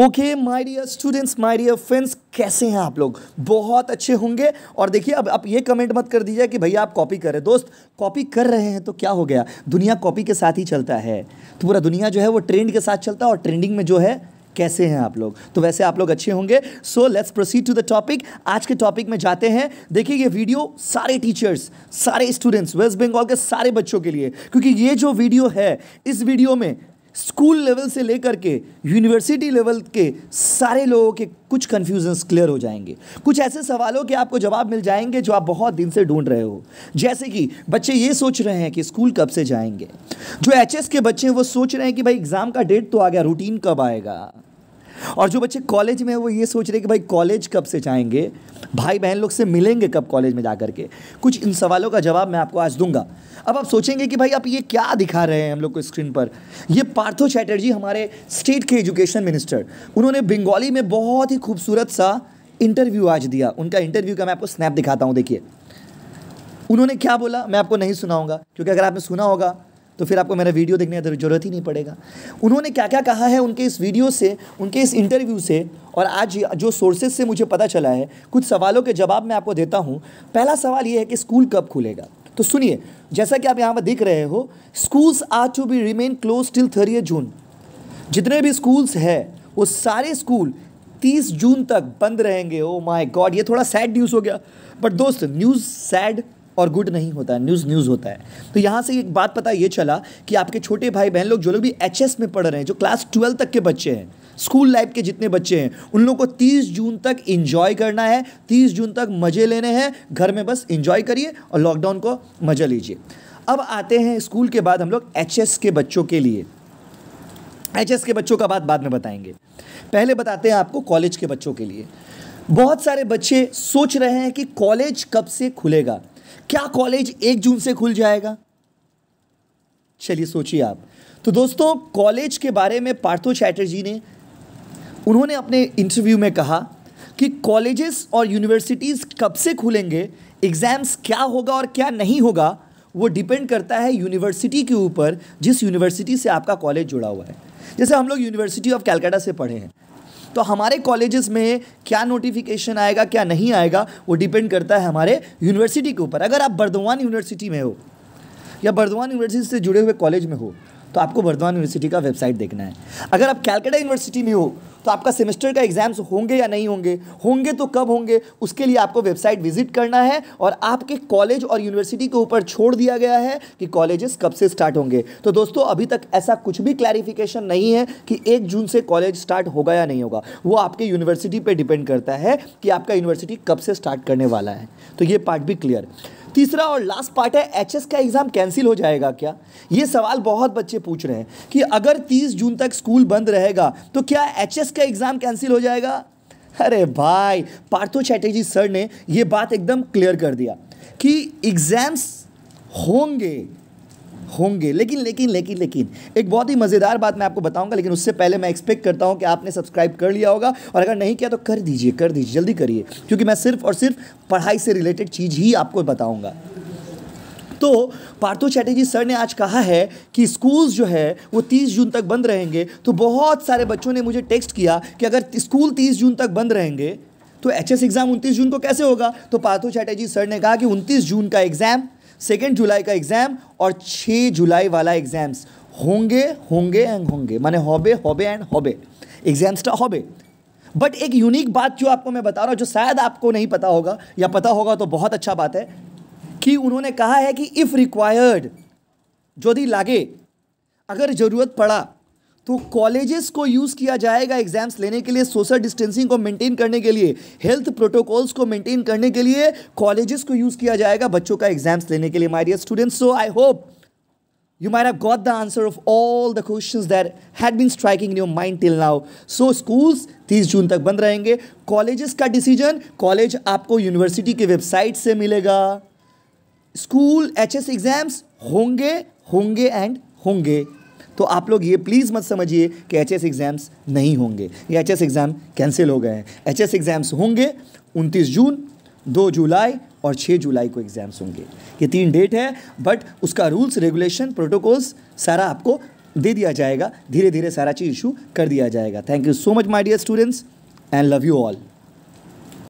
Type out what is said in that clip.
okay my dear students my dear friends कैसे हैं आप लोग बहुत अच्छे होंगे और देखिए अब आप ये कमेंट मत कर दीजिए कि भैया आप कॉपी कर रहे दोस्त कॉपी कर रहे हैं तो क्या हो गया दुनिया कॉपी के साथ ही चलता है तो पूरा दुनिया जो है वो ट्रेंड के साथ चलता है और ट्रेंडिंग में जो है कैसे हैं आप लोग तो वैसे आप लोग अच्छे होंगे so let's proceed to the topic आज के टॉपिक में जाते हैं देखिए ये वीडियो सारे टीचर्स सारे स्टूडेंट्स वेस्ट बंगाल के सारे बच्चों के लिए क्योंकि ये जो वीडियो है इस वीडियो में स्कूल लेवल से लेकर के यूनिवर्सिटी लेवल के सारे लोगों के कुछ कन्फ्यूजन्स क्लियर हो जाएंगे कुछ ऐसे सवालों के आपको जवाब मिल जाएंगे जो आप बहुत दिन से ढूंढ रहे हो जैसे कि बच्चे ये सोच रहे हैं कि स्कूल कब से जाएंगे जो एच के बच्चे हैं वो सोच रहे हैं कि भाई एग्ज़ाम का डेट तो आ गया रूटीन कब आएगा और जो बच्चे कॉलेज में वो ये सोच रहे कि भाई कॉलेज कब से जाएंगे भाई बहन लोग से मिलेंगे कब कॉलेज में जा करके कुछ इन सवालों का जवाब मैं आपको आज दूंगा अब आप सोचेंगे कि भाई आप ये क्या दिखा रहे हैं हम लोग को स्क्रीन पर ये पार्थो चैटर्जी हमारे स्टेट के एजुकेशन मिनिस्टर उन्होंने बंगाली में बहुत ही खूबसूरत सा इंटरव्यू आज दिया उनका इंटरव्यू का मैं आपको स्नैप दिखाता हूँ देखिए उन्होंने क्या बोला मैं आपको नहीं सुनाऊंगा क्योंकि अगर आपने सुना होगा तो फिर आपको मेरा वीडियो देखने की जरूरत ही नहीं पड़ेगा उन्होंने क्या क्या कहा है उनके इस वीडियो से उनके इस इंटरव्यू से और आज जो सोर्सेज से मुझे पता चला है कुछ सवालों के जवाब मैं आपको देता हूँ पहला सवाल ये है कि स्कूल कब खुलेगा तो सुनिए जैसा कि आप यहाँ पर देख रहे हो schools are to be remain close till thirty June जितने भी स्कूल्स हैं वो सारे स्कूल 30 जून तक बंद रहेंगे ओ माय गॉड ये थोड़ा सैड न्यूज़ हो गया बट दोस्त न्यूज़ सैड और गुड नहीं होता है न्यूज़ न्यूज़ होता है तो यहाँ से एक बात पता ये चला कि आपके छोटे भाई बहन लोग जो लोग भी एच में पढ़ रहे हैं जो क्लास ट्वेल्व तक के बच्चे हैं स्कूल लाइफ के जितने बच्चे हैं उन लोगों को 30 जून तक एंजॉय करना है 30 जून तक मज़े लेने हैं घर में बस इन्जॉय करिए और लॉकडाउन को मज़ा लीजिए अब आते हैं स्कूल के बाद हम लोग एच के बच्चों के लिए एच के बच्चों का बात बाद में बताएंगे पहले बताते हैं आपको कॉलेज के बच्चों के लिए बहुत सारे बच्चे सोच रहे हैं कि कॉलेज कब से खुलेगा क्या कॉलेज एक जून से खुल जाएगा चलिए सोचिए आप तो दोस्तों कॉलेज के बारे में पार्थो चैटर्जी ने उन्होंने अपने इंटरव्यू में कहा कि कॉलेजेस और यूनिवर्सिटीज़ कब से खुलेंगे एग्ज़ाम्स क्या होगा और क्या नहीं होगा वो डिपेंड करता है यूनिवर्सिटी के ऊपर जिस यूनिवर्सिटी से आपका कॉलेज जुड़ा हुआ है जैसे हम लोग यूनिवर्सिटी ऑफ कैलकाटा से पढ़े हैं तो हमारे कॉलेजेस में क्या नोटिफिकेशन आएगा क्या नहीं आएगा वो डिपेंड करता है हमारे यूनिवर्सिटी के ऊपर अगर आप बर्धवान यूनिवर्सिटी में हो या बर्धवान यूनिवर्सिटी से जुड़े हुए कॉलेज में हो तो आपको बर्धवान यूनिवर्सिटी का वेबसाइट देखना है अगर आप कैलकाटा यूनिवर्सिटी में हो तो आपका सेमेस्टर का एग्जाम्स होंगे या नहीं होंगे होंगे तो कब होंगे उसके लिए आपको वेबसाइट विजिट करना है और आपके कॉलेज और यूनिवर्सिटी के ऊपर छोड़ दिया गया है कि कॉलेजेस कब से स्टार्ट होंगे तो दोस्तों अभी तक ऐसा कुछ भी क्लैरिफिकेशन नहीं है कि एक जून से कॉलेज स्टार्ट होगा या नहीं होगा वो आपके यूनिवर्सिटी पर डिपेंड करता है कि आपका यूनिवर्सिटी कब से स्टार्ट करने वाला है तो ये पार्ट भी क्लियर तीसरा और लास्ट पार्ट है एच का एग्ज़ाम कैंसिल हो जाएगा क्या ये सवाल बहुत बच्चे पूछ रहे हैं कि अगर 30 जून तक स्कूल बंद रहेगा तो क्या एच का एग्ज़ाम कैंसिल हो जाएगा अरे भाई पार्थो चैटर्जी सर ने ये बात एकदम क्लियर कर दिया कि एग्ज़ाम्स होंगे होंगे लेकिन लेकिन लेकिन लेकिन एक बहुत ही मज़ेदार बात मैं आपको बताऊंगा लेकिन उससे पहले मैं एक्सपेक्ट करता हूं कि आपने सब्सक्राइब कर लिया होगा और अगर नहीं किया तो कर दीजिए कर दीजिए जल्दी करिए क्योंकि मैं सिर्फ और सिर्फ पढ़ाई से रिलेटेड चीज़ ही आपको बताऊँगा तो पार्थो चैटर्जी सर ने आज कहा है कि स्कूल्स जो है वो 30 जून तक बंद रहेंगे तो बहुत सारे बच्चों ने मुझे टेक्स्ट किया कि अगर स्कूल 30 जून तक बंद रहेंगे तो एच एस एग्ज़ाम 29 जून को कैसे होगा तो पार्थो चैटर्जी सर ने कहा कि 29 जून का एग्ज़ाम सेकेंड जुलाई का एग्ज़ाम और छः जुलाई वाला एग्ज़ाम्स होंगे होंगे एंड होंगे माने होबे होबे एंड होबे एग्ज़ाम्स का होबे बट एक यूनिक बात जो आपको मैं बता रहा हूँ जो शायद आपको नहीं पता होगा या पता होगा तो बहुत अच्छा बात है कि उन्होंने कहा है कि इफ़ रिक्वायर्ड यदि लागे अगर ज़रूरत पड़ा तो कॉलेजेस को यूज़ किया जाएगा एग्जाम्स लेने के लिए सोशल डिस्टेंसिंग को मेंटेन करने के लिए हेल्थ प्रोटोकॉल्स को मेंटेन करने के लिए कॉलेजेस को यूज़ किया जाएगा बच्चों का एग्जाम्स लेने के लिए my dear students so I hope you might have got the answer of all the questions that had been striking your mind till now so schools तीस जून तक बंद रहेंगे कॉलेजेस का डिसीजन कॉलेज आपको यूनिवर्सिटी के वेबसाइट से मिलेगा स्कूल एच एस एग्जाम्स होंगे होंगे एंड होंगे तो आप लोग ये प्लीज़ मत समझिए कि एच एग्ज़ाम्स नहीं होंगे ये एच एग्ज़ाम कैंसिल हो गए हैं एच एग्ज़ाम्स होंगे उनतीस जून दो जुलाई और छः जुलाई को एग्ज़ाम्स होंगे ये तीन डेट है बट उसका रूल्स रेगुलेशन प्रोटोकॉल्स सारा आपको दे दिया जाएगा धीरे धीरे सारा चीज़ इशू कर दिया जाएगा thank you so much my dear students and love you all